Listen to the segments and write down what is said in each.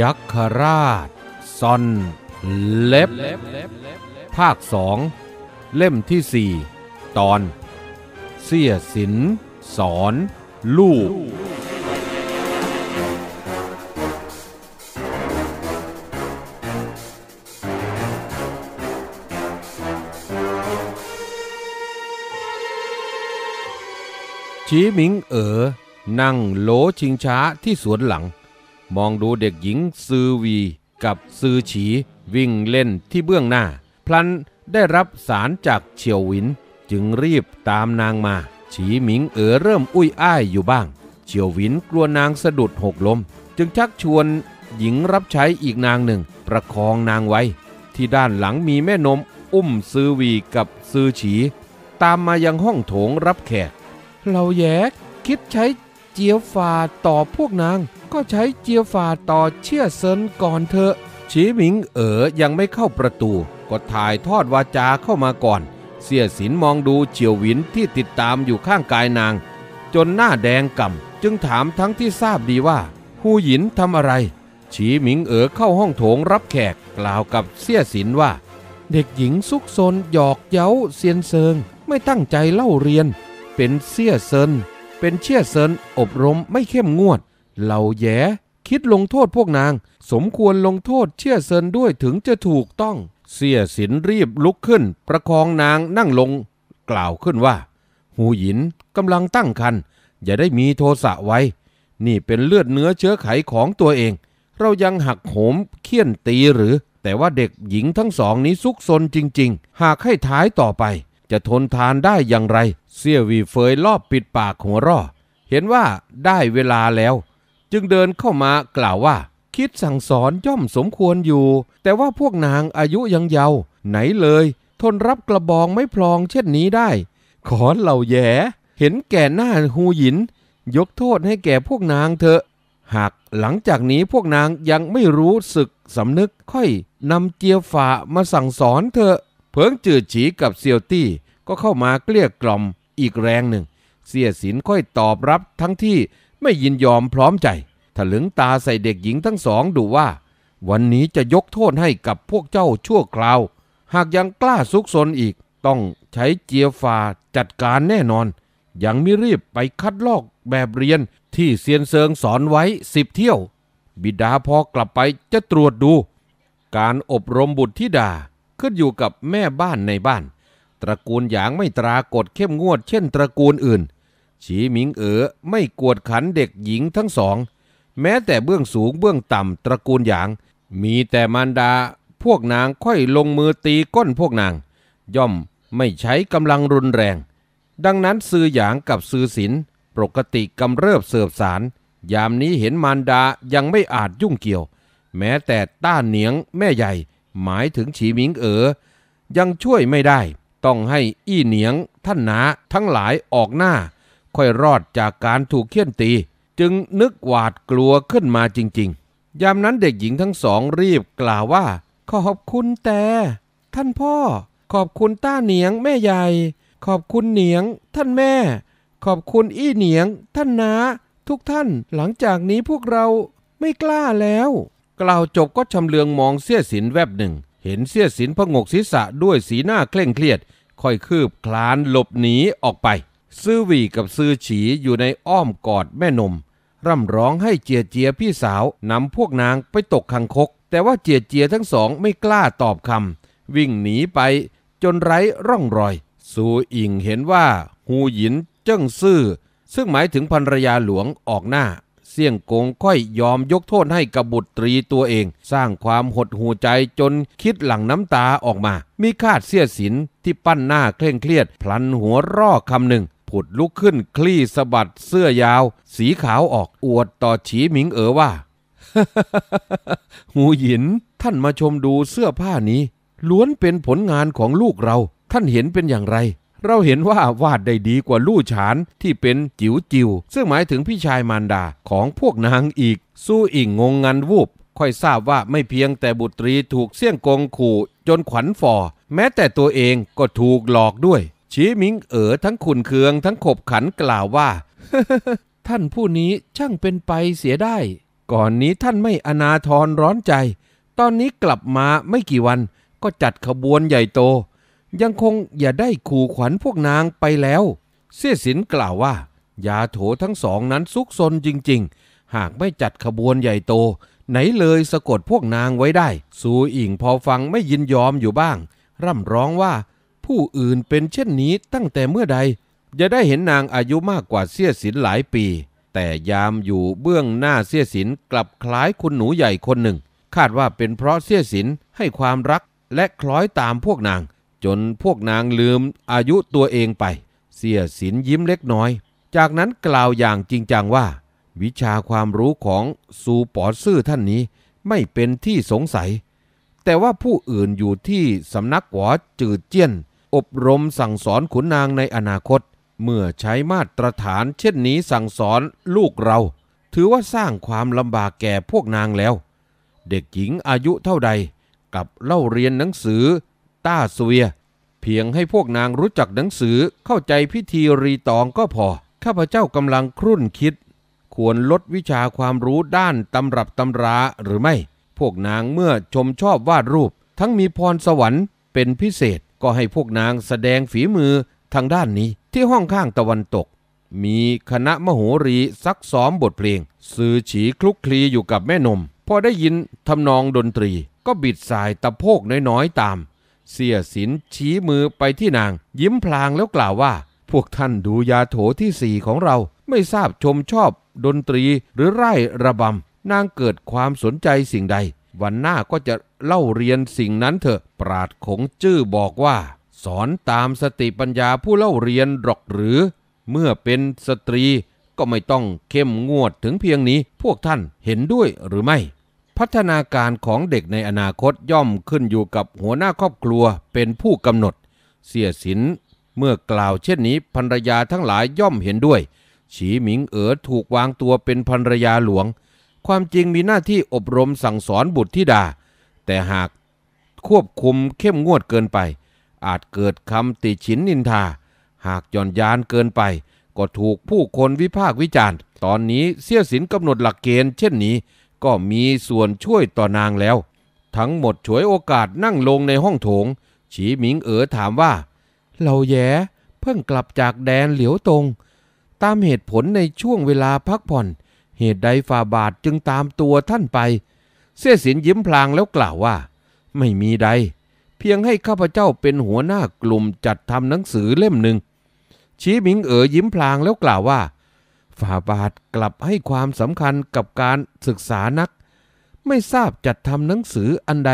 ยัคฆราชซอน เล็บ ภาคสองเล่มที่สี่ตอน เสียสินสอนลูก ชีหมิงเอ๋อนั่งโลชิงช้าที่สวนหลังมองดูเด็กหญิงซือวีกับซือฉี วิ่งเล่นที่เบื้องหน้าพลันได้รับสารจากเฉียววิน จึงรีบตามนางมา ฉีหมิงเอ๋อเริ่มอุ้ยอ้ายอยู่บ้าง เฉียววินกลัวนางสะดุดหกลมจึงชักชวนหญิงรับใช้อีกนางหนึ่งประคองนางไว้ ที่ด้านหลังมีแม่นมอุ้มซือวีกับซือฉี ตามมายังห้องโถงรับแขกเราแยกคิดใช้เจียวฝาต่อพวกนางก็ใช้เจียวฝาต่อเชี่ยเซินก่อนเถอะชีหมิงเอ๋อยังไม่เข้าประตูก็ถ่ายทอดวาจาเข้ามาก่อน เสียสินมองดูเฉียวหวินที่ติดตามอยู่ข้างกายนาง จนหน้าแดงก่ำจึงถามทั้งที่ทราบดีว่า หูหยินทำอะไร ฉีหมิงเอ๋อเข้าห้องโถงรับแขกกล่าวกับเสียสินว่า เด็กหญิงซุกซนหยอกเย้าเซียนเซิง ไม่ตั้งใจเล่าเรียน เป็นเสียเซินเป็นเชี่ยเซินอบรมไม่เข้มงวด เหล่าแย่คิดลงโทษพวกนาง สมควรลงโทษเชี่ยเซินด้วยถึงจะถูกต้อง เสียสินรีบลุกขึ้น ประคองนางนั่งลงกล่าวขึ้นว่า หูหยินกำลังตั้งคันอย่าได้มีโทสะไว้ นี่เป็นเลือดเนื้อเชื้อไขของตัวเอง เรายังหักโหมเคี่ยนตีหรือ แต่ว่าเด็กหญิงทั้งสองนี้ซุกซนจริง ๆ หากให้ท้ายต่อไปจะทนทานได้อย่างไร เสี่ยวีเฟยลอบปิดปากหัวร่อ เห็นว่าได้เวลาแล้ว จึงเดินเข้ามากล่าวว่า คิดสั่งสอนย่อมสมควรอยู่ แต่ว่าพวกนางอายุยังเยาว์ไหนเลย ทนรับกระบองไม่พลองเช่นนี้ได้ ขอเหล่าแย่เห็นแก่หน้าหูหยิน ยกโทษให้แก่พวกนางเถอะ หากหลังจากนี้พวกนางยังไม่รู้สึกสำนึกค่อยนำเจียฝ่ามาสั่งสอนเถอะเพิงจืดฉีกับเซียวตี้ก็เข้ามาเกลี้ยกล่อมอีกแรงหนึ่ง เสียสินค่อยตอบรับทั้งที่ไม่ยินยอมพร้อมใจถลึงตาใส่เด็กหญิงทั้งสองดูว่า วันนี้จะยกโทษให้กับพวกเจ้าชั่วคราว หากยังกล้าซุกซนอีกต้องใช้เจียฟาจัดการแน่นอน ยังไม่รีบไปคัดลอกแบบเรียนที่เซียนเซิงสอนไว้สิบเที่ยว บิดาพอกลับไปจะตรวจดู การอบรมบุตรธิดาขึ้นอยู่กับแม่บ้านในบ้าน ตระกูลหยางไม่ตรากฏเข้มงวดเช่นตระกูลอื่น ฉีหมิงเอ๋อไม่กวดขันเด็กหญิงทั้งสอง แม้แต่เบื้องสูงเบื้องต่ำตระกูลหยาง มีแต่มารดาพวกนางค่อยลงมือตีก้นพวกนาง ย่อมไม่ใช้กำลังรุนแรง ดังนั้นซื่อหยางกับซื่อศิลปกติกำเริบเสบสาร ยามนี้เห็นมารดายังไม่อาจยุ่งเกี่ยว แม้แต่ต้านเหนียงแม่ใหญ่หมายถึงฉีหมิงเอ๋อยังช่วยไม่ได้ ต้องให้อี้เหนียงท่านนาทั้งหลายออกหน้า ค่อยรอดจากการถูกเคี่ยนตีจึงนึกหวาดกลัวขึ้นมาจริงๆ ยามนั้นเด็กหญิงทั้งสองรีบกล่าวว่า ขอบคุณแต่ ท่านพ่อ ขอบคุณต้าเหนียงแม่ใหญ่ ขอบคุณเหนียงท่านแม่ ขอบคุณอี้เหนียงท่านนา ทุกท่านหลังจากนี้พวกเราไม่กล้าแล้วกล่าวจบก็ชำเลืองมองเสี้ยสินแวบหนึ่ง เห็นเสี้ยสินพงกศีรษะด้วยสีหน้าเคร่งเครียด ค่อยคืบคลานหลบหนีออกไป ซื่อวีกับซื่อฉีอยู่ในอ้อมกอดแม่นมร่ำร้องให้เจียเจียพี่สาวนำพวกนางไปตกคังคก แต่ว่าเจียเจียทั้งสองไม่กล้าตอบคำ วิ่งหนีไปจนไร้ร่องรอยซูอิงเห็นว่าหูหยินเจิ้งซื่อ ซึ่งหมายถึงภรรยาหลวงออกหน้าเสี่ยงกงค่อยยอมยกโทษให้กับบุตรีตัวเอง สร้างความหดหูใจจนคิดหลั่งน้ำตาออกมา มีคาดเสียสินที่ปั้นหน้าเคร่งเครียด พลันหัวร่อคำหนึ่ง ผุดลุกขึ้นคลี่สะบัดเสื้อยาว สีขาวออกอวดต่อฉีหมิงเอ๋อว่าหูหยินท่านมาชมดูเสื้อผ้านี้ ล้วนเป็นผลงานของลูกเราท่านเห็นเป็นอย่างไรเราเห็นว่าวาดได้ดีกว่าลู่ฉานที่เป็นจิ๋วจิวซึ่งหมายถึงพี่ชายมารดาของพวกนางอีก สู้อิงงงงันวูบ ค่อยทราบว่าไม่เพียงแต่บุตรีถูกเสี่ยงกงขู่จนขวัญฟอแม้แต่ตัวเองก็ถูกหลอกด้วย ชี้มิง เอ๋อทั้งขุนเคืองทั้งขบขันกล่าวว่าท่านผู้นี้ช่างเป็นไปเสียได้ ก่อนนี้ท่านไม่อนาทรร้อนใจ ตอนนี้กลับมาไม่กี่วัน ก็จัดขบวนใหญ่โตยังคงอย่าได้ขู่ขวัญพวกนางไปแล้ว เสี้ยสินกล่าวว่า ยาโถทั้งสองนั้นซุกซนจริงๆ หากไม่จัดขบวนใหญ่โต ไหนเลยสะกดพวกนางไว้ได้สูอิงพอฟังไม่ยินยอมอยู่บ้าง ร่ำร้องว่าผู้อื่นเป็นเช่นนี้ตั้งแต่เมื่อใดจะได้เห็นนางอายุมากกว่าเสี้ยสินหลายปี แต่ยามอยู่เบื้องหน้าเสี้ยสินกลับคล้ายคุณหนูใหญ่คนหนึ่ง คาดว่าเป็นเพราะเสี้ยสินให้ความรักและคล้อยตามพวกนางจนพวกนางลืมอายุตัวเองไปเสียสินยิ้มเล็กน้อย จากนั้นกล่าวอย่างจริงจังว่า วิชาความรู้ของสูปอซื่อท่านนี้ไม่เป็นที่สงสัย แต่ว่าผู้อื่นอยู่ที่สำนักหวอจืดเจี้ยน อบรมสั่งสอนขุนนางในอนาคต เมื่อใช้มาตรฐานเช่นนี้สั่งสอนลูกเรา ถือว่าสร้างความลำบากแก่พวกนางแล้ว เด็กหญิงอายุเท่าใดกับเล่าเรียนหนังสือต้าเวียเพียงให้พวกนางรู้จักหนังสือเข้าใจพิธีรีตองก็พอ ข้าพเจ้ากำลังครุ่นคิด ควรลดวิชาความรู้ด้านตำรับตำราหรือไม่ พวกนางเมื่อชมชอบวาดรูป ทั้งมีพรสวรรค์เป็นพิเศษก็ให้พวกนางแสดงฝีมือทางด้านนี้ ที่ห้องข้างตะวันตก มีคณะมโหรีซักซ้อมบทเพลงสื่อฉีคลุกคลีอยู่กับแม่นมพอได้ยินทำนองดนตรี ก็บิดสายตะโพกน้อยๆตามเสียสินชี้มือไปที่นาง ยิ้มพลางแล้วกล่าวว่า พวกท่านดูยาโถที่สี่ของเรา ไม่ทราบชมชอบ ดนตรีหรือไร่ระบำนางเกิดความสนใจสิ่งใด วันหน้าก็จะเล่าเรียนสิ่งนั้นเถอะปราดขงจื้อบอกว่า สอนตามสติปัญญาผู้เล่าเรียนหรอกหรือ เมื่อเป็นสตรีก็ไม่ต้องเข้มงวดถึงเพียงนี้ พวกท่านเห็นด้วยหรือไม่พัฒนาการของเด็กในอนาคตย่อมขึ้นอยู่กับหัวหน้าครอบครัวเป็นผู้กำหนด เสียสินเมื่อกล่าวเช่นนี้ภรรยาทั้งหลายย่อมเห็นด้วย ฉีหมิงเอ๋อถูกวางตัวเป็นภรรยาหลวง ความจริงมีหน้าที่อบรมสั่งสอนบุตรธิดา แต่หากควบคุมเข้มงวดเกินไป อาจเกิดคำติฉินนินทา หากย่อนยานเกินไปก็ถูกผู้คนวิพากษ์วิจารณ์ ตอนนี้เสียสินกำหนดหลักเกณฑ์เช่นนี้ก็มีส่วนช่วยต่อนางแล้ว ทั้งหมดฉวยโอกาสนั่งลงในห้องโถง ฉีหมิงเอ๋อถามว่า เราแย่เพิ่งกลับจากแดนเหลียวตงตามเหตุผลในช่วงเวลาพักผ่อน เหตุใดฝ่าบาทจึงตามตัวท่านไป เสียสินยิ้มพลางแล้วกล่าวว่า ไม่มีใด เพียงให้ข้าพเจ้าเป็นหัวหน้ากลุ่มจัดทำหนังสือเล่มหนึ่งชีหมิงเอ๋อยิ้มพลางแล้วกล่าวว่าฝ่าบาทกลับให้ความสำคัญกับการศึกษานัก ไม่ทราบจัดทำหนังสืออันใด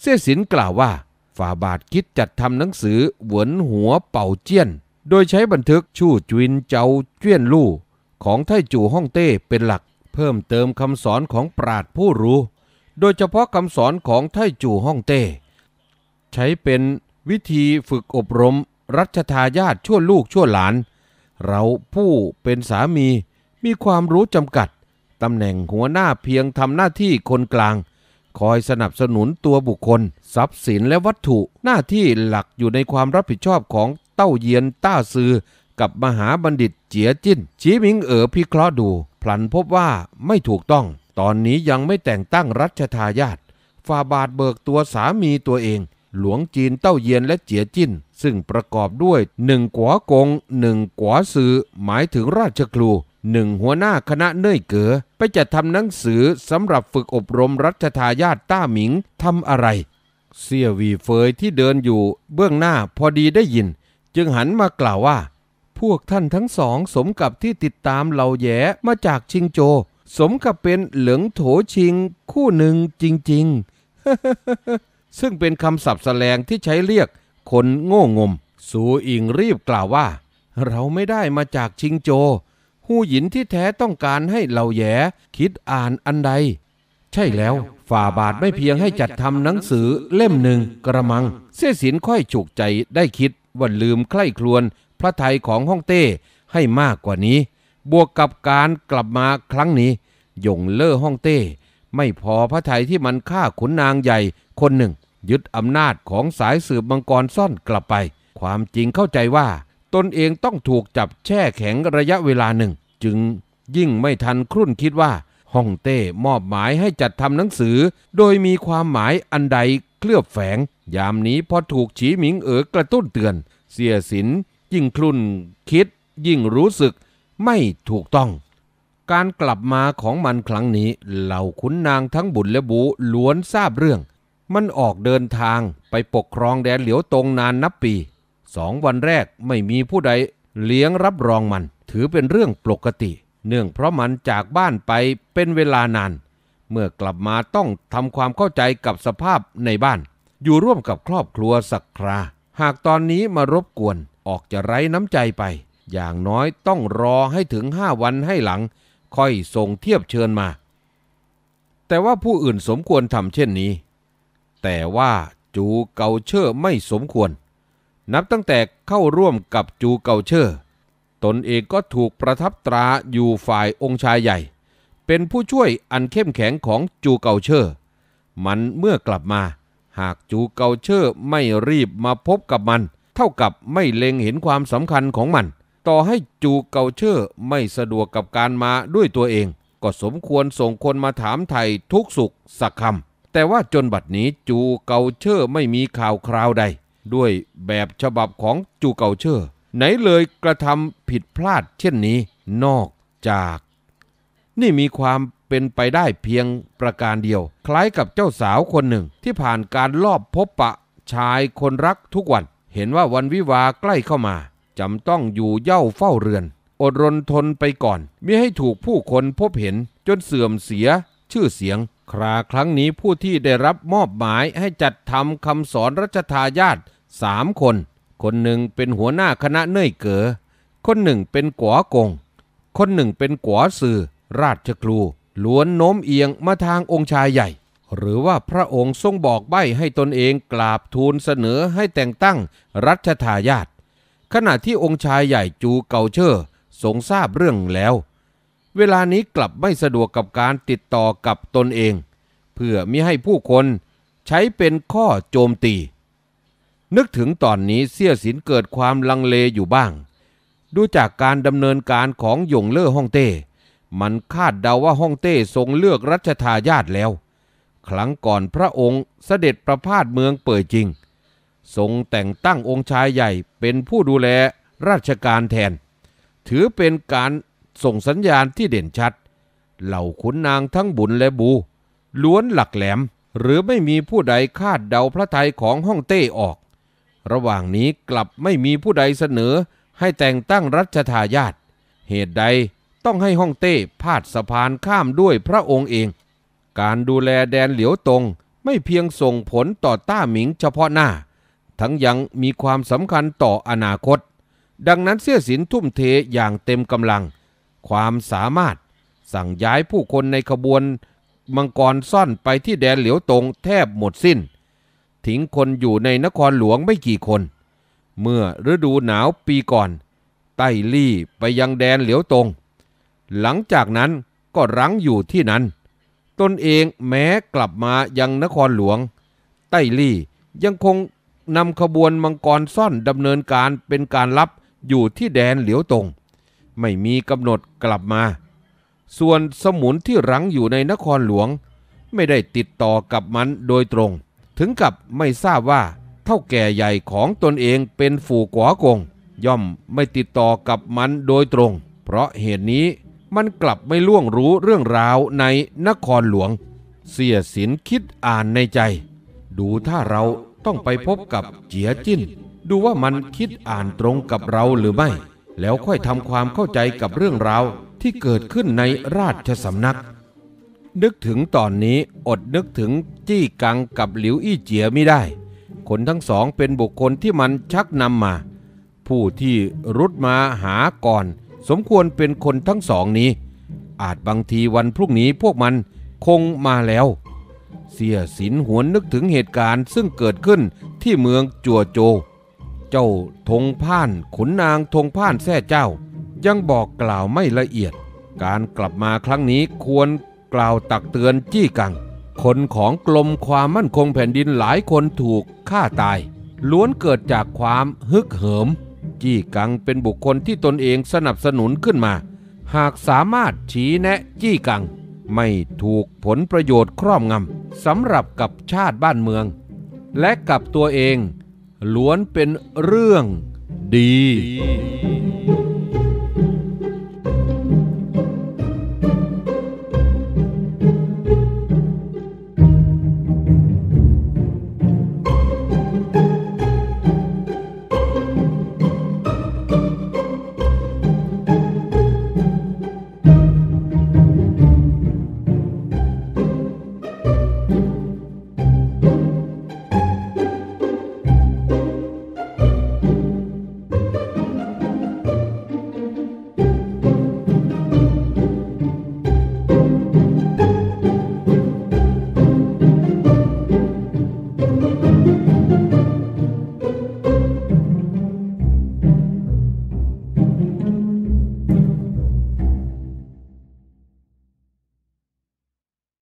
เสศสินกล่าวว่าฝ่าบาทคิดจัดทำหนังสือหวนหัวเป่าเจี้ยน โดยใช้บันทึกชู่จวินเจ้าเจี้ยนลู่ของไทจูฮ่องเต้เป็นหลักเพิ่มเติมคำสอนของปราดผู้รู้ โดยเฉพาะคำสอนของไทจูฮ่องเต้ใช้เป็นวิธีฝึกอบรมรัชทายาทชั่วลูกชั่วหลานเราผู้เป็นสามีมีความรู้จำกัดตำแหน่งหัวหน้าเพียงทำหน้าที่คนกลาง คอยสนับสนุนตัวบุคคล ทรัพย์สินและวัตถุหน้าที่หลักอยู่ในความรับผิดชอบของเต้าเยียนต้าซือกับมหาบัณฑิตเจียจิ้นชีหมิงเอ๋อพิเคราะห์ดู พลันพบว่าไม่ถูกต้อง ตอนนี้ยังไม่แต่งตั้งรัชทายาทฝ่าบาทเบิกตัวสามีตัวเอง หลวงจีนเต้าเยียนและเจียจิ้นซึ่งประกอบด้วยหนึ่งกัวกงหนึ่งกัวสือหมายถึงราชครูหนึ่งหัวหน้าคณะเน่ยเก๋อไปจัดทำหนังสือสำหรับฝึกอบรมรัชทายาทต้าหมิงทำอะไร เสี่ยวีเฟยที่เดินอยู่ เบื้องหน้าพอดีได้ยิน จึงหันมากล่าวว่า พวกท่านทั้งสอง สมกับที่ติดตามเหล่าแย่มาจากชิงโจ สมกับเป็นเหลืองโถชิง คู่หนึ่งจริงๆ ซึ่งเป็นคำศัพท์แสลงที่ใช้เรียกคนโง่งม สูอิงรีบกล่าวว่า เราไม่ได้มาจากชิงโจ หูหยินที่แท้ต้องการให้เราแย่คิดอ่านอันใด ใช่แล้วฝ่าบาทไม่เพียงให้จัดทำหนังสือเล่มหนึ่งกระมังเสียสินค่อยฉุกใจได้คิดว่าลืมใคร่ครวนพระไทยของฮ่องเต้ให้มากกว่านี้ บวกกับการกลับมาครั้งนี้ยงเล่อฮ่องเต้ไม่พอพระไทยที่มันฆ่าขุนนางใหญ่คนหนึ่งยึดอำนาจของสายสืบมังกรซ่อนกลับไป ความจริงเข้าใจว่า ตนเองต้องถูกจับแช่แข็งระยะเวลาหนึ่ง จึงยิ่งไม่ทันครุ่นคิดว่าฮ่องเต้มอบหมายให้จัดทำหนังสือ โดยมีความหมายอันใดเคลือบแฝง ยามนี้พอถูกฉีหมิงเอ๋อกระตุ้นเตือน เสียสินยิ่งคลุ่นคิดยิ่งรู้สึกไม่ถูกต้อง การกลับมาของมันครั้งนี้เหล่าขุนนางทั้งบุญและบูล้วนทราบเรื่องมันออกเดินทางไปปกครองแดนเหลียวตรงนานนับปี สองวันแรกไม่มีผู้ใดเลี้ยงรับรองมัน ถือเป็นเรื่องปกติ เนื่องเพราะมันจากบ้านไปเป็นเวลานาน เมื่อกลับมาต้องทำความเข้าใจกับสภาพในบ้าน อยู่ร่วมกับครอบครัวสักครา หากตอนนี้มารบกวนออกจะไร้น้ำใจไป อย่างน้อยต้องรอให้ถึงห้าวันให้หลัง ค่อยส่งเทียบเชิญมา แต่ว่าผู้อื่นสมควรทำเช่นนี้แต่ว่าจูเกาเชอร์ไม่สมควร นับตั้งแต่เข้าร่วมกับจูเกาเชอร์ตนเองก็ถูกประทับตราอยู่ฝ่ายองค์ชายใหญ่ เป็นผู้ช่วยอันเข้มแข็งของจูเกาเชอร์มันเมื่อกลับมา หากจูเกาเชอร์ไม่รีบมาพบกับมัน เท่ากับไม่เล็งเห็นความสำคัญของมัน ต่อให้จูเกาเชอร์ไม่สะดวกกับการมาด้วยตัวเอง ก็สมควรส่งคนมาถามไทยทุกสุขสักคำแต่ว่าจนบัดนี้จูเกาเชอร์ไม่มีข่าวคราวใด ด้วยแบบฉบับของจูเกาเชอร์ไหนเลยกระทำผิดพลาดเช่นนี้นอกจาก นี่มีความเป็นไปได้เพียงประการเดียว คล้ายกับเจ้าสาวคนหนึ่งที่ผ่านการลอบพบปะ ชายคนรักทุกวันเห็นว่าวันวิวาใกล้เข้ามาจำต้องอยู่เย่าเฝ้าเรือน อดรนทนไปก่อนมิให้ถูกผู้คนพบเห็นจนเสื่อมเสียชื่อเสียงคราครั้งนี้ผู้ที่ได้รับมอบหมายให้จัดทำคำสอนรัชทายาทสามคน คนหนึ่งเป็นหัวหน้าคณะเน่ยเก๋อคนหนึ่งเป็นกัวกง คนหนึ่งเป็นกัวสื่อ ราชครูล้วนโน้มเอียงมาทางองค์ชายใหญ่หรือว่าพระองค์ทรงบอกใบ้ให้ตนเองกราบทูลเสนอให้แต่งตั้งรัชทายาทขณะที่องค์ชายใหญ่จูเก่าเชอร์ทรงทราบเรื่องแล้วเวลานี้กลับไม่สะดวกกับการติดต่อกับตนเอง เพื่อมิให้ผู้คนใช้เป็นข้อโจมตี นึกถึงตอนนี้เสี้ยสินเกิดความลังเลอยู่บ้าง ดูจากการดำเนินการของหยงเล่อฮ่องเต้มันคาดเดาว่าฮ่องเต้ทรงเลือกรัชทายาทแล้ว ครั้งก่อนพระองค์เสด็จประพาสเมืองเปิดจริง ทรงแต่งตั้งองค์ชายใหญ่เป็นผู้ดูแลราชการแทน ถือเป็นการส่งสัญญาณที่เด่นชัด เหล่าขุนนางทั้งบุญและบู ล้วนหลักแหลม หรือไม่มีผู้ใดคาดเดาพระทัยของห้องเต้ออก ระหว่างนี้กลับไม่มีผู้ใดเสนอให้แต่งตั้งรัชทายาท เหตุใดต้องให้ห้องเต้พาดสะพานข้ามด้วยพระองค์เอง การดูแลแดนเหลียวตรงไม่เพียงส่งผลต่อต้าหมิง เฉพาะหน้า ทั้งยังมีความสำคัญต่ออนาคต ดังนั้นเสี้ยสินทุ่มเทอย่างเต็มกำลังความสามารถสั่งย้ายผู้คนในขบวนมังกรซ่อนไปที่แดนเหลียวตงแทบหมดสิน้นทิ้งคนอยู่ในนครหลวงไม่กี่คน เมื่อฤดูหนาวปีก่อนไต้ลี่ไปยังแดนเหลียวตงหลังจากนั้นก็รั้งอยู่ที่นั้น ตนเองแม้กลับมายังนครหลวงไต้ลี่ยังคงนำขบวนมังกรซ่อนดำเนินการเป็นการลับอยู่ที่แดนเหลียวตงไม่มีกำหนดกลับมา ส่วนสมุนที่รังอยู่ในนครหลวง ไม่ได้ติดต่อกับมันโดยตรง ถึงกับไม่ทราบว่าเท่าแก่ใหญ่ของตนเองเป็นฝูกวากงย่อมไม่ติดต่อกับมันโดยตรง เพราะเหตุนี้มันกลับไม่ล่วงรู้เรื่องราวในนครหลวง เสียสินคิดอ่านในใจ ดูถ้าเราต้องไปพบกับเจียจิ้น ดูว่ามันคิดอ่านตรงกับเราหรือไม่แล้วค่อยทำความเข้าใจกับเรื่องราวที่เกิดขึ้นในราชสำนัก นึกถึงตอนนี้อดนึกถึงจี้กังกับหลิวอี้เจียไม่ได้ คนทั้งสองเป็นบุคคลที่มันชักนำมา ผู้ที่รุดมาหาก่อน สมควรเป็นคนทั้งสองนี้ อาจบางทีวันพรุ่งนี้พวกมันคงมาแล้ว เสียสินหวนนึกถึงเหตุการณ์ซึ่งเกิดขึ้นที่เมืองจัวโจเจ้าธงผ่านขุนนางธงผ่านแท่เจ้า ยังบอกกล่าวไม่ละเอียด การกลับมาครั้งนี้ควรกล่าวตักเตือนจี้กัง คนของกลมความมั่นคงแผ่นดินหลายคนถูกฆ่าตาย ล้วนเกิดจากความฮึกเหิม จี้กังเป็นบุคคลที่ตนเองสนับสนุนขึ้นมา หากสามารถชี้แนะจี้กัง ไม่ถูกผลประโยชน์ครอบงำสำหรับกับชาติบ้านเมือง และกับตัวเองล้วนเป็นเรื่องดี